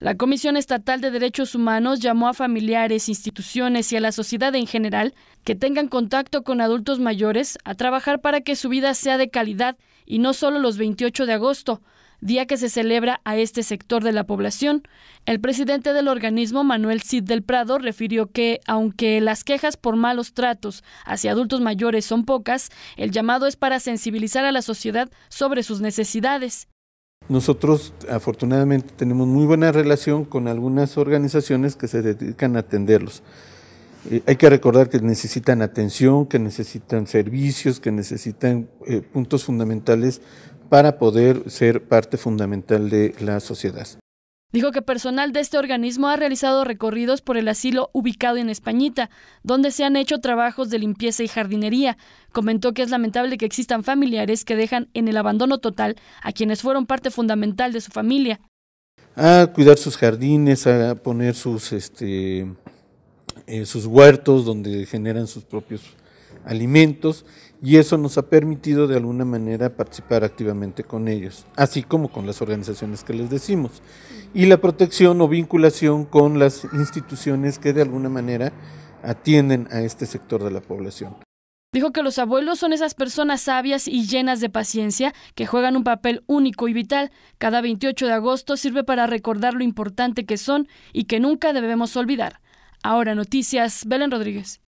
La Comisión Estatal de Derechos Humanos llamó a familiares, instituciones y a la sociedad en general que tengan contacto con adultos mayores a trabajar para que su vida sea de calidad y no solo los 28 de agosto, día que se celebra a este sector de la población. El presidente del organismo, Manuel Cid del Prado, refirió que, aunque las quejas por malos tratos hacia adultos mayores son pocas, el llamado es para sensibilizar a la sociedad sobre sus necesidades. Nosotros afortunadamente tenemos muy buena relación con algunas organizaciones que se dedican a atenderlos. Eh, hay que recordar que necesitan atención, que necesitan servicios, que necesitan eh, puntos fundamentales para poder ser parte fundamental de la sociedad. Dijo que personal de este organismo ha realizado recorridos por el asilo ubicado en Españita, donde se han hecho trabajos de limpieza y jardinería. Comentó que es lamentable que existan familiares que dejan en el abandono total a quienes fueron parte fundamental de su familia. A cuidar sus jardines, a poner sus, este, eh, sus huertos donde generan sus propios alimentos y eso nos ha permitido de alguna manera participar activamente con ellos, así como con las organizaciones que les decimos. Y la protección o vinculación con las instituciones que de alguna manera atienden a este sector de la población. Dijo que los abuelos son esas personas sabias y llenas de paciencia que juegan un papel único y vital. Cada 28 de agosto sirve para recordar lo importante que son y que nunca debemos olvidar. Ahora noticias, Belén Rodríguez.